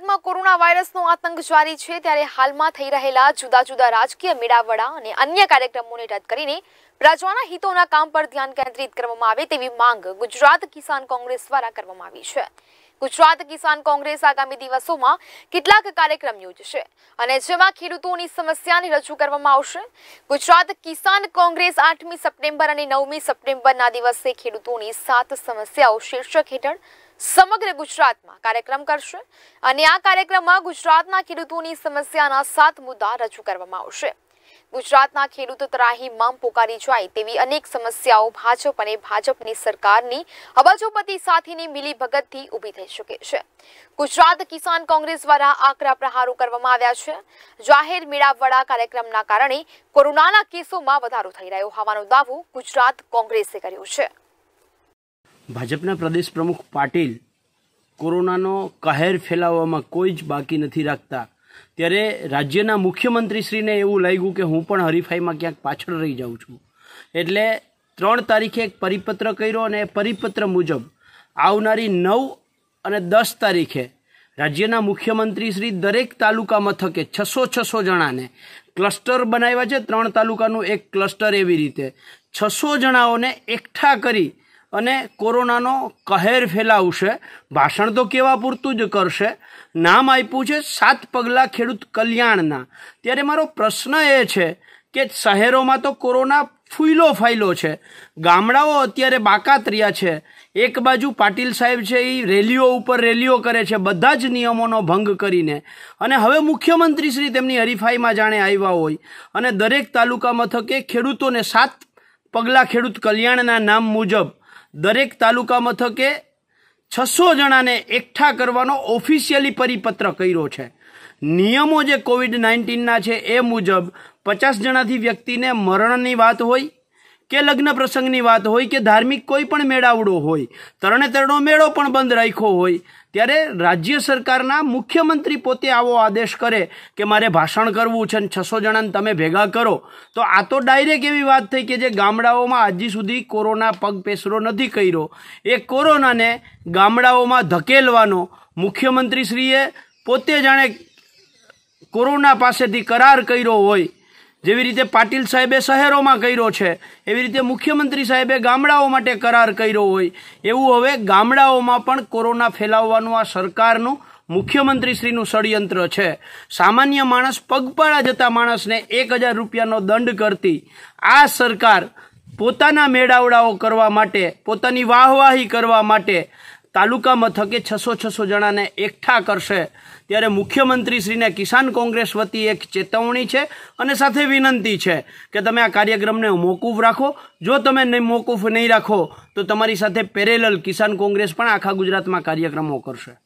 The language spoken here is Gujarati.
ગુજરાતમાં કોરોના વાયરસનો આતંક જારી છે ત્યારે હાલમાં થઈ રહેલા જુદા જુદા રાજકીય મેળાવડા અને અન્ય કાર્યક્રમોને રદ કરીને પ્રજાના હિતોના કામ પર ધ્યાન કેન્દ્રિત કરવામાં આવે તેવી માંગ ગુજરાત કિસાન કોંગ્રેસ દ્વારા કરવામાં આવી છે ગુજરાત કિસાન કોંગ્રેસ આગામી દિવસોમાં કેટલાક કાર્યક્રમ યોજશે અને જેમાં ખેડૂતોની સમસ્યાને રજૂ કરવામાં આવશે ગુજરાત કિસાન કોંગ્રેસ આઠમી સપ્ટેમ્બર અને નવમી સપ્ટેમ્બરના દિવસે ખેડૂતોની સાત સમસ્યાઓ શીર્ષક હેઠળ સમગ્ર ગુજરાતમાં કાર્યક્રમ કરશે અને આ કાર્યક્રમમાં ગુજરાતના ખેડૂતોની સમસ્યાના સાત મુદ્દા રજૂ કરવામાં આવશે ગુજરાતના ખેડૂતો મામ પોકારી જાય તેવી અનેક સમસ્યાઓ ભાજપ અને ભાજપની સરકારની અબજોપતિ સાથેની મિલીભગતથી ઊભી થઈ શકે છે ગુજરાત કિસાન કોંગ્રેસ દ્વારા આકરા પ્રહારો કરવામાં આવ્યા છે જાહેર મેળાવવાળા કાર્યક્રમના કારણે કોરોનાના કેસોમાં વધારો થઈ રહ્યો હોવાનો દાવો ગુજરાત કોંગ્રેસે કર્યો છે ભાજપના પ્રદેશ પ્રમુખ પાટીલ કોરોનાનો કહેર ફેલાવવામાં કોઈ જ બાકી નથી રાખતા ત્યારે રાજ્યના મુખ્યમંત્રીશ્રીને એવું લાગ્યું કે હું પણ હરીફાઈમાં ક્યાંક પાછળ રહી જાઉં છું એટલે ત્રણ તારીખે એક પરિપત્ર કર્યો અને એ પરિપત્ર મુજબ આવનારી નવ અને દસ તારીખે રાજ્યના મુખ્યમંત્રીશ્રી દરેક તાલુકા મથકે છસો છસો જણાને ક્લસ્ટર બનાવ્યા છે ત્રણ તાલુકાનું એક ક્લસ્ટર એવી રીતે છસો જણાઓને એકઠા કરી અને કોરોનાનો કહેર ફેલાવશે ભાષણ તો કેવા પૂરતું જ કરશે નામ આપ્યું છે સાત પગલાં ખેડૂત કલ્યાણના ત્યારે મારો પ્રશ્ન એ છે કે શહેરોમાં તો કોરોના ફૂલો ફાયલો છે ગામડાઓ અત્યારે બાકાત રહ્યા છે એક બાજુ પાટીલ સાહેબ છે એ રેલીઓ ઉપર રેલીઓ કરે છે બધા જ નિયમોનો ભંગ કરીને અને હવે મુખ્યમંત્રી શ્રી તેમની હરીફાઈમાં જાણે આવ્યા હોય અને દરેક તાલુકા મથકે ખેડૂતોને સાત પગલાં ખેડૂત કલ્યાણના નામ મુજબ દરેક તાલુકા મથકે છસો જણાને એકઠા કરવાનો ઓફિશિયલી પરિપત્ર કર્યો છે નિયમો જે કોવિડ નાઇન્ટીનના છે એ મુજબ પચાસ જણાથી વ્યક્તિને મરણની વાત હોય કે લગ્ન પ્રસંગની વાત હોય કે ધાર્મિક કોઈ પણ મેળાવડો હોય તરણે તરણો મેળો પણ બંધ રાખ્યો હોય ત્યારે રાજ્ય સરકારના મુખ્યમંત્રી પોતે આવો આદેશ કરે કે મારે ભાષણ કરવું છે અને છસો જણાને તમે ભેગા કરો તો આ તો ડાયરેક્ટ એવી વાત થઈ કે જે ગામડાઓમાં હજી સુધી કોરોના પગપેસરો નથી કર્યો એ કોરોનાને ગામડાઓમાં ધકેલવાનો મુખ્યમંત્રીશ્રીએ પોતે જાણે કોરોના પાસેથી કરાર કર્યો હોય જેવી રીતે પાટીલ સાહેબે શહેરોમાં કર્યો છે એવી રીતે મુખ્યમંત્રી સાહેબે ગામડાઓ માટે કરાર કર્યો હોય એવું હવે ગામડાઓમાં પણ કોરોના ફેલાવવાનું આ સરકારનું મુખ્યમંત્રીશ્રીનું ષડયંત્ર છે સામાન્ય માણસ પગપાળા જતા માણસને એક હજાર રૂપિયાનો દંડ કરતી આ સરકાર પોતાના મેળાવડાઓ કરવા માટે પોતાની વાહવાહી કરવા માટે તાલુકા મથકે છસો છસો જણાને એકઠા કરશે ત્યારે મુખ્યમંત્રીશ્રીને કિસાન કોંગ્રેસ વતી એક ચેતવણી છે અને સાથે વિનંતી છે કે તમે આ કાર્યક્રમને મોકૂફ રાખો જો તમે મોકૂફ નહીં રાખો તો તમારી સાથે પેરેલલ કિસાન કોંગ્રેસ પણ આખા ગુજરાતમાં કાર્યક્રમો કરશે